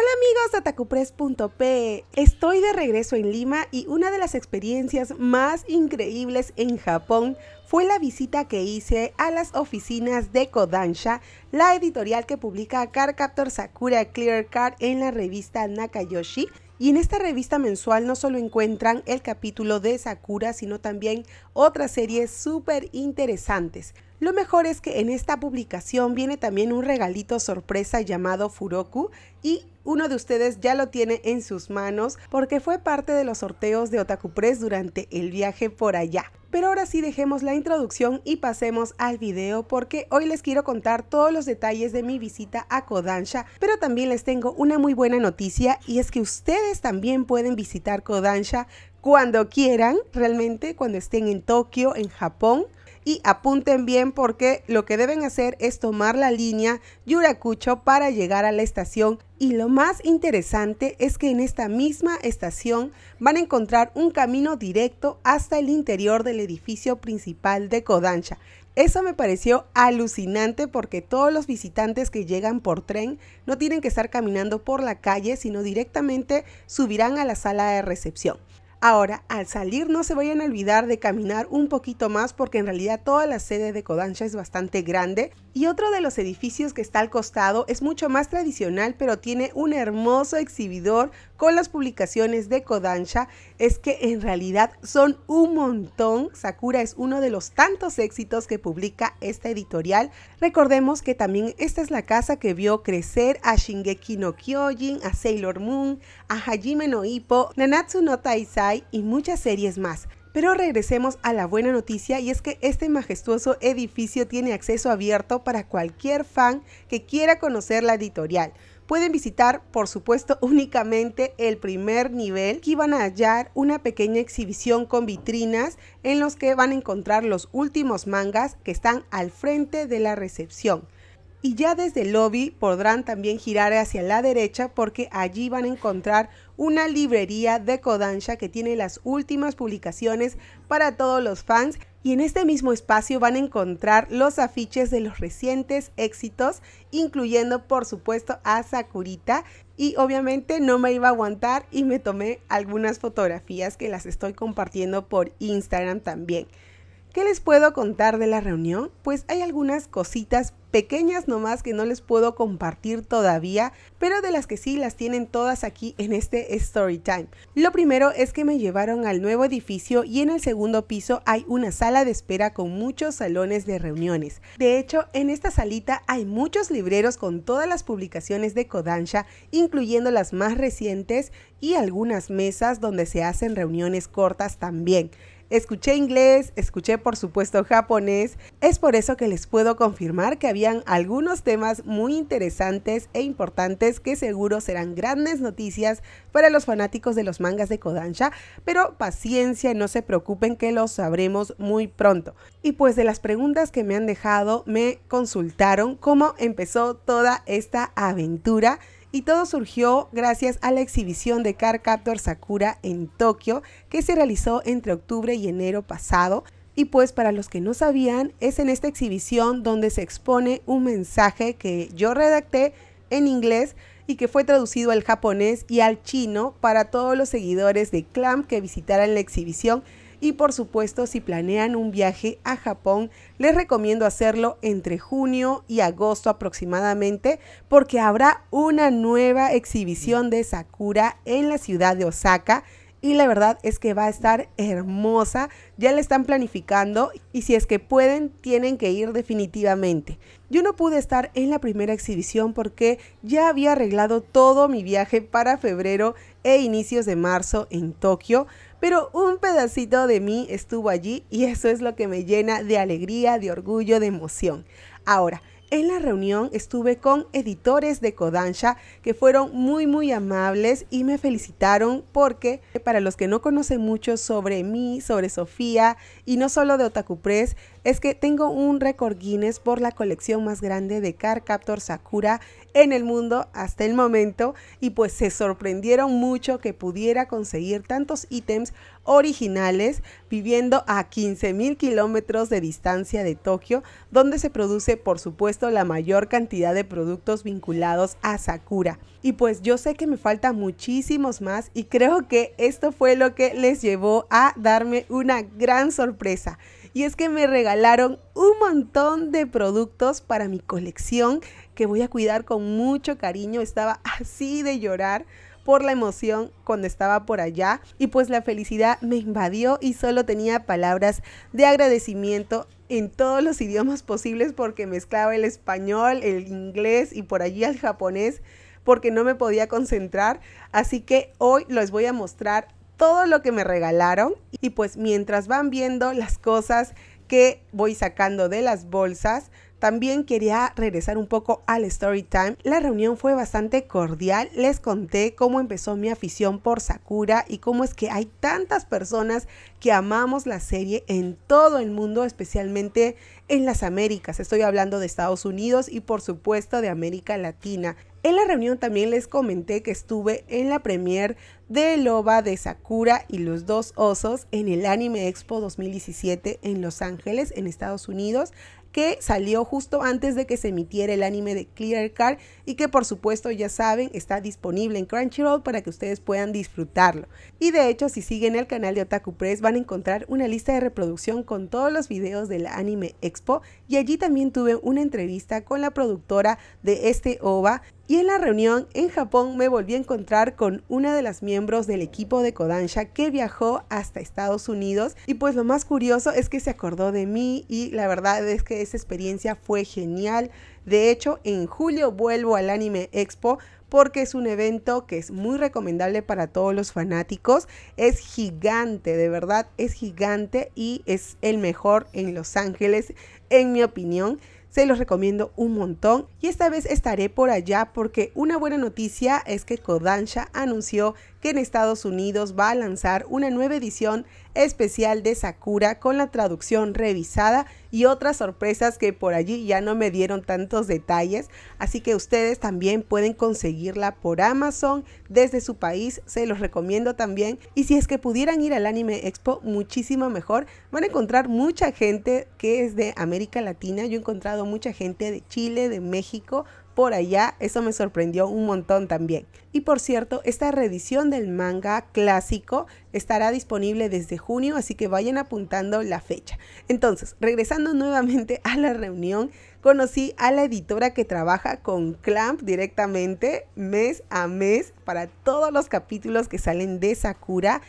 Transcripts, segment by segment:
Hola amigos de Atacupress.p. estoy de regreso en Lima y una de las experiencias más increíbles en Japón fue la visita que hice a las oficinas de Kodansha, la editorial que publica Carcaptor Sakura Clear Card en la revista Nakayoshi. Y en esta revista mensual no solo encuentran el capítulo de Sakura, sino también otras series súper interesantes. Lo mejor es que en esta publicación viene también un regalito sorpresa llamado Furoku y uno de ustedes ya lo tiene en sus manos porque fue parte de los sorteos de Otaku Press durante el viaje por allá. Pero ahora sí dejemos la introducción y pasemos al video porque hoy les quiero contar todos los detalles de mi visita a Kodansha, pero también les tengo una muy buena noticia y es que ustedes también pueden visitar Kodansha cuando quieran, realmente cuando estén en Tokio, en Japón y apunten bien porque lo que deben hacer es tomar la línea Yuracucho para llegar a la estación y lo más interesante es que en esta misma estación van a encontrar un camino directo hasta el interior del edificio principal de Kodansha. Eso me pareció alucinante porque todos los visitantes que llegan por tren no tienen que estar caminando por la calle, sino directamente subirán a la sala de recepción. Ahora, al salir no se vayan a olvidar de caminar un poquito más porque en realidad toda la sede de Kodansha es bastante grande y otro de los edificios que está al costado es mucho más tradicional pero tiene un hermoso exhibidor con las publicaciones de Kodansha es que en realidad son un montón. Sakura es uno de los tantos éxitos que publica esta editorial. Recordemos que también esta es la casa que vio crecer a Shingeki no Kyojin, a Sailor Moon, a Hajime no Ippo, Nanatsu no Taisai y muchas series más. Pero regresemos a la buena noticia y es que este majestuoso edificio tiene acceso abierto para cualquier fan que quiera conocer la editorial pueden visitar, por supuesto, únicamente el primer nivel, que van a hallar una pequeña exhibición con vitrinas en los que van a encontrar los últimos mangas que están al frente de la recepción. Y ya desde el lobby podrán también girar hacia la derecha porque allí van a encontrar una librería de Kodansha que tiene las últimas publicaciones para todos los fans y en este mismo espacio van a encontrar los afiches de los recientes éxitos, incluyendo por supuesto a Sakurita. Y obviamente no me iba a aguantar y me tomé algunas fotografías que las estoy compartiendo por Instagram también. ¿Qué les puedo contar de la reunión? Pues hay algunas cositas pequeñas nomás que no les puedo compartir todavía, pero de las que sí las tienen todas aquí en este story time. Lo primero es que me llevaron al nuevo edificio y en el segundo piso hay una sala de espera con muchos salones de reuniones. De hecho, en esta salita hay muchos libreros con todas las publicaciones de Kodansha, incluyendo las más recientes y algunas mesas donde se hacen reuniones cortas también. Escuché inglés, escuché por supuesto japonés. Es por eso que les puedo confirmar que habían algunos temas muy interesantes e importantes que seguro serán grandes noticias para los fanáticos de los mangas de Kodansha, pero paciencia, no se preocupen que lo sabremos muy pronto. Y pues de las preguntas que me han dejado, me consultaron cómo empezó toda esta aventura y todo surgió gracias a la exhibición de Car Captor Sakura en Tokio que se realizó entre octubre y enero pasado. Y pues para los que no sabían, es en esta exhibición donde se expone un mensaje que yo redacté en inglés y que fue traducido al japonés y al chino para todos los seguidores de Clamp que visitaran la exhibición y por supuesto si planean un viaje a Japón, les recomiendo hacerlo entre junio y agosto aproximadamente porque habrá una nueva exhibición de Sakura en la ciudad de Osaka y la verdad es que va a estar hermosa, ya la están planificando y si es que pueden tienen que ir definitivamente. Yo no pude estar en la primera exhibición porque ya había arreglado todo mi viaje para febrero e inicios de marzo en Tokio, pero un pedacito de mí estuvo allí y eso es lo que me llena de alegría, de orgullo, de emoción. Ahora, en la reunión estuve con editores de Kodansha que fueron muy muy amables y me felicitaron porque para los que no conocen mucho sobre mí, sobre Sofía y no solo de Otaku Press, es que tengo un récord Guinness por la colección más grande de Captor Sakura en el mundo hasta el momento y pues se sorprendieron mucho que pudiera conseguir tantos ítems originales viviendo a 15.000 kilómetros de distancia de Tokio, donde se produce por supuesto la mayor cantidad de productos vinculados a Sakura. Y pues yo sé que me faltan muchísimos más y creo que esto fue lo que les llevó a darme una gran sorpresa y es que me regalaron un montón de productos para mi colección que voy a cuidar con mucho cariño. Estaba así de llorar por la emoción cuando estaba por allá y pues la felicidad me invadió y solo tenía palabras de agradecimiento en todos los idiomas posibles porque mezclaba el español, el inglés y por allí el japonés porque no me podía concentrar. Así que hoy les voy a mostrar todo lo que me regalaron y pues mientras van viendo las cosas que voy sacando de las bolsas, también quería regresar un poco al story time. La reunión fue bastante cordial. Les conté cómo empezó mi afición por Sakura y cómo es que hay tantas personas que amamos la serie en todo el mundo, especialmente en las Américas. Estoy hablando de Estados Unidos y por supuesto de América Latina. En la reunión también les comenté que estuve en la premiere de Loba de Sakura y los dos osos en el Anime Expo 2017 en Los Ángeles, en Estados Unidos que salió justo antes de que se emitiera el anime de Clear Card y que por supuesto ya saben está disponible en Crunchyroll para que ustedes puedan disfrutarlo. Y de hecho si siguen el canal de Otaku Press van a encontrar una lista de reproducción con todos los videos del anime expo y allí también tuve una entrevista con la productora de este OVA y en la reunión en Japón me volví a encontrar con una de las miembros del equipo de Kodansha que viajó hasta Estados Unidos y pues lo más curioso es que se acordó de mí y la verdad es que esa experiencia fue genial. De hecho, en julio vuelvo al Anime Expo porque es un evento que es muy recomendable para todos los fanáticos. Es gigante, de verdad, es gigante y es el mejor en Los Ángeles, en mi opinión se los recomiendo un montón y esta vez estaré por allá porque una buena noticia es que Kodansha anunció que en Estados Unidos va a lanzar una nueva edición especial de Sakura con la traducción revisada y otras sorpresas que por allí ya no me dieron tantos detalles, así que ustedes también pueden conseguirla por Amazon desde su país, se los recomiendo también. Y si es que pudieran ir al Anime Expo, muchísimo mejor, van a encontrar mucha gente que es de América Latina, yo he encontrado mucha gente de Chile, de México, por allá, eso me sorprendió un montón también. Y por cierto, esta reedición del manga clásico estará disponible desde junio, así que vayan apuntando la fecha. Entonces, regresando nuevamente a la reunión, conocí a la editora que trabaja con Clamp directamente mes a mes para todos los capítulos que salen de Sakura.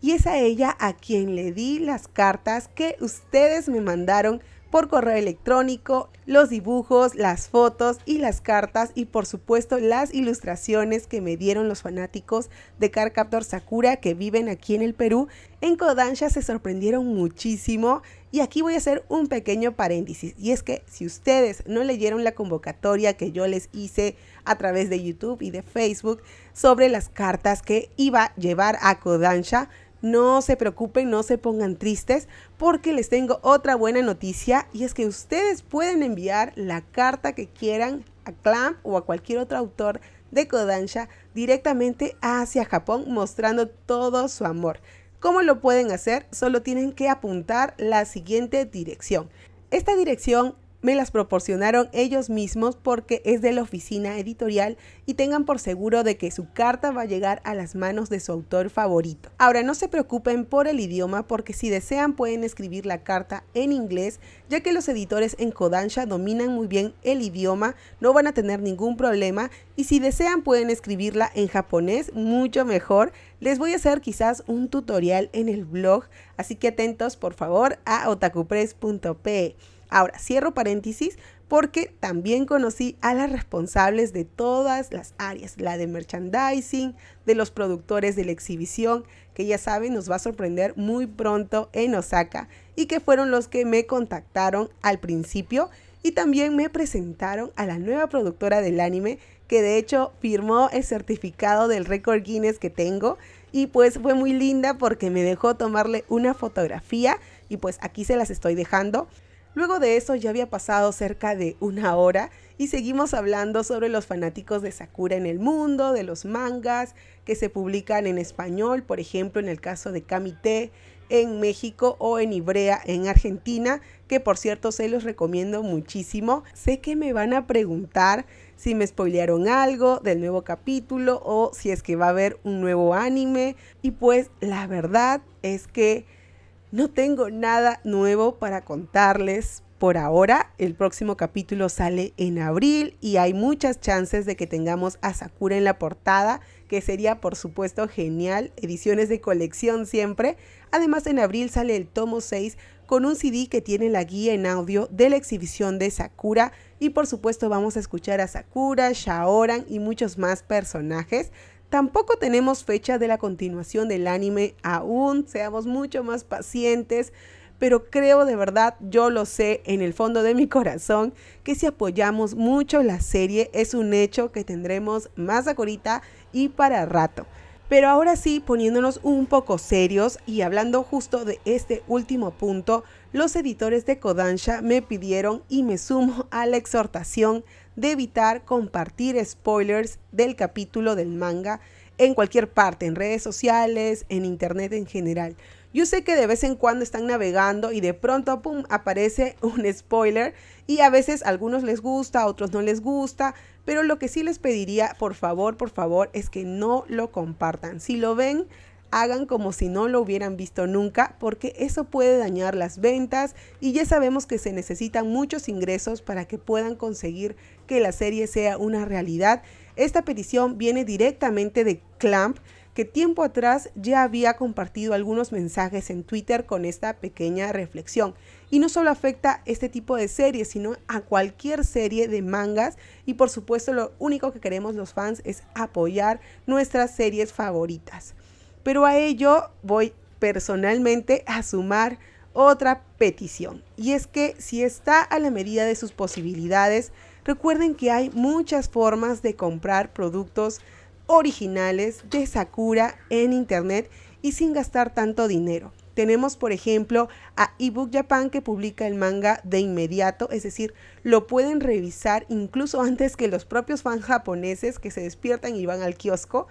Y es a ella a quien le di las cartas que ustedes me mandaron por correo electrónico, los dibujos, las fotos y las cartas y por supuesto las ilustraciones que me dieron los fanáticos de Carcaptor Sakura que viven aquí en el Perú. En Kodansha se sorprendieron muchísimo y aquí voy a hacer un pequeño paréntesis y es que si ustedes no leyeron la convocatoria que yo les hice a través de YouTube y de Facebook sobre las cartas que iba a llevar a Kodansha, no se preocupen, no se pongan tristes, porque les tengo otra buena noticia y es que ustedes pueden enviar la carta que quieran a Clamp o a cualquier otro autor de Kodansha directamente hacia Japón mostrando todo su amor. ¿Cómo lo pueden hacer? Solo tienen que apuntar la siguiente dirección. Esta dirección me las proporcionaron ellos mismos porque es de la oficina editorial y tengan por seguro de que su carta va a llegar a las manos de su autor favorito. Ahora no se preocupen por el idioma porque si desean pueden escribir la carta en inglés ya que los editores en Kodansha dominan muy bien el idioma, no van a tener ningún problema y si desean pueden escribirla en japonés mucho mejor. Les voy a hacer quizás un tutorial en el blog, así que atentos por favor a otakupress.pe. Ahora, cierro paréntesis porque también conocí a las responsables de todas las áreas, la de merchandising, de los productores de la exhibición, que ya saben nos va a sorprender muy pronto en Osaka, y que fueron los que me contactaron al principio y también me presentaron a la nueva productora del anime, que de hecho firmó el certificado del récord Guinness que tengo, y pues fue muy linda porque me dejó tomarle una fotografía y pues aquí se las estoy dejando. Luego de eso ya había pasado cerca de una hora y seguimos hablando sobre los fanáticos de Sakura en el mundo, de los mangas que se publican en español, por ejemplo en el caso de Kamite en México o en Ibrea en Argentina, que por cierto se los recomiendo muchísimo. Sé que me van a preguntar si me spoilearon algo del nuevo capítulo o si es que va a haber un nuevo anime y pues la verdad es que no tengo nada nuevo para contarles. Por ahora, el próximo capítulo sale en abril y hay muchas chances de que tengamos a Sakura en la portada, que sería por supuesto genial, ediciones de colección siempre. Además, en abril sale el tomo 6 con un CD que tiene la guía en audio de la exhibición de Sakura y por supuesto vamos a escuchar a Sakura, Shaoran y muchos más personajes. Tampoco tenemos fecha de la continuación del anime aún, seamos mucho más pacientes, pero creo de verdad, yo lo sé en el fondo de mi corazón, que si apoyamos mucho la serie es un hecho que tendremos más acorita y para rato. Pero ahora sí, poniéndonos un poco serios y hablando justo de este último punto, los editores de Kodansha me pidieron y me sumo a la exhortación de evitar compartir spoilers del capítulo del manga en cualquier parte, en redes sociales, en internet en general. Yo sé que de vez en cuando están navegando y de pronto pum, aparece un spoiler y a veces a algunos les gusta, a otros no les gusta, pero lo que sí les pediría, por favor, por favor, es que no lo compartan. Si lo ven, hagan como si no lo hubieran visto nunca porque eso puede dañar las ventas y ya sabemos que se necesitan muchos ingresos para que puedan conseguir que la serie sea una realidad. Esta petición viene directamente de Clamp que tiempo atrás ya había compartido algunos mensajes en Twitter con esta pequeña reflexión. Y no solo afecta este tipo de series, sino a cualquier serie de mangas. Y por supuesto lo único que queremos los fans es apoyar nuestras series favoritas. Pero a ello voy personalmente a sumar otra petición. Y es que si está a la medida de sus posibilidades, recuerden que hay muchas formas de comprar productos originales de Sakura en Internet y sin gastar tanto dinero. Tenemos, por ejemplo, a eBook Japan que publica el manga de inmediato, es decir, lo pueden revisar incluso antes que los propios fans japoneses que se despiertan y van al kiosco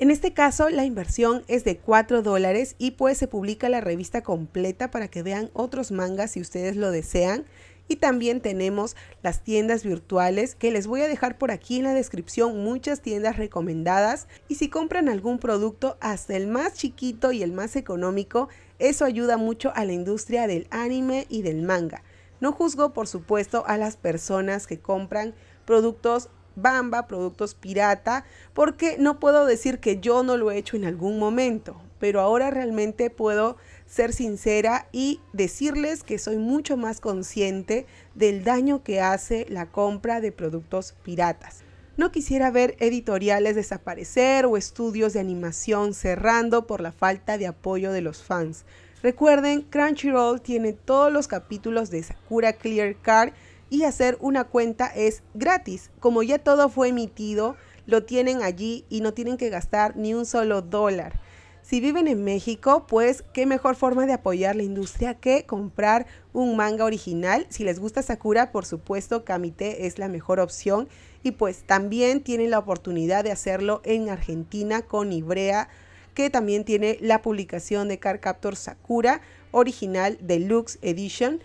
en este caso, la inversión es de 4 dólares y pues se publica la revista completa para que vean otros mangas si ustedes lo desean. Y también tenemos las tiendas virtuales que les voy a dejar por aquí en la descripción muchas tiendas recomendadas. Y si compran algún producto, hasta el más chiquito y el más económico, eso ayuda mucho a la industria del anime y del manga. No juzgo, por supuesto, a las personas que compran productos Bamba, productos pirata, porque no puedo decir que yo no lo he hecho en algún momento, pero ahora realmente puedo ser sincera y decirles que soy mucho más consciente del daño que hace la compra de productos piratas. No quisiera ver editoriales desaparecer o estudios de animación cerrando por la falta de apoyo de los fans. Recuerden, Crunchyroll tiene todos los capítulos de Sakura Clear Card y hacer una cuenta es gratis. Como ya todo fue emitido, lo tienen allí y no tienen que gastar ni un solo dólar. Si viven en México, pues qué mejor forma de apoyar la industria que comprar un manga original. Si les gusta Sakura, por supuesto, Kamite es la mejor opción. Y pues también tienen la oportunidad de hacerlo en Argentina con Ibrea, que también tiene la publicación de Cardcaptor Sakura, original Deluxe Edition.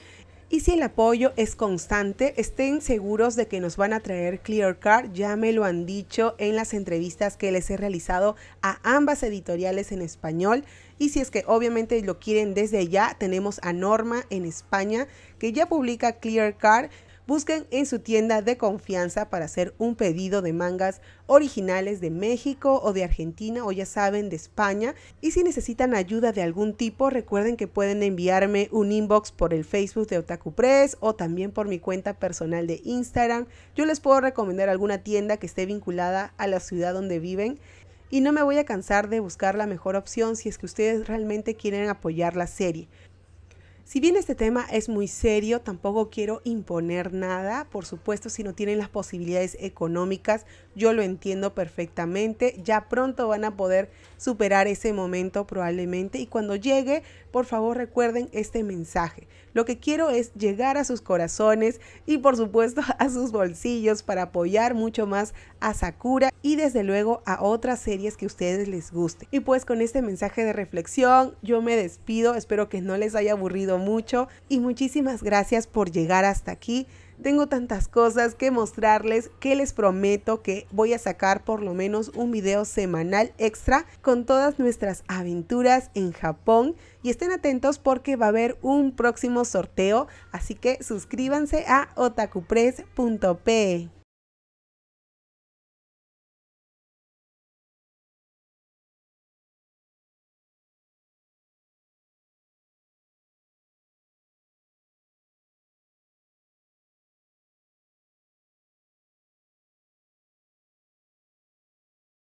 Y si el apoyo es constante, estén seguros de que nos van a traer Clear Card, Ya me lo han dicho en las entrevistas que les he realizado a ambas editoriales en español. Y si es que obviamente lo quieren desde ya, tenemos a Norma en España que ya publica Clear Card busquen en su tienda de confianza para hacer un pedido de mangas originales de México o de Argentina o ya saben de España. Y si necesitan ayuda de algún tipo, recuerden que pueden enviarme un inbox por el Facebook de Otaku Press o también por mi cuenta personal de Instagram. Yo les puedo recomendar alguna tienda que esté vinculada a la ciudad donde viven y no me voy a cansar de buscar la mejor opción si es que ustedes realmente quieren apoyar la serie. Si bien este tema es muy serio, tampoco quiero imponer nada, por supuesto, si no tienen las posibilidades económicas, yo lo entiendo perfectamente, ya pronto van a poder superar ese momento probablemente y cuando llegue, por favor recuerden este mensaje. Lo que quiero es llegar a sus corazones y por supuesto a sus bolsillos para apoyar mucho más a Sakura y desde luego a otras series que ustedes les guste. Y pues con este mensaje de reflexión yo me despido, espero que no les haya aburrido mucho y muchísimas gracias por llegar hasta aquí. Tengo tantas cosas que mostrarles que les prometo que voy a sacar por lo menos un video semanal extra con todas nuestras aventuras en Japón. Y estén atentos porque va a haber un próximo sorteo, así que suscríbanse a otakupress.pe.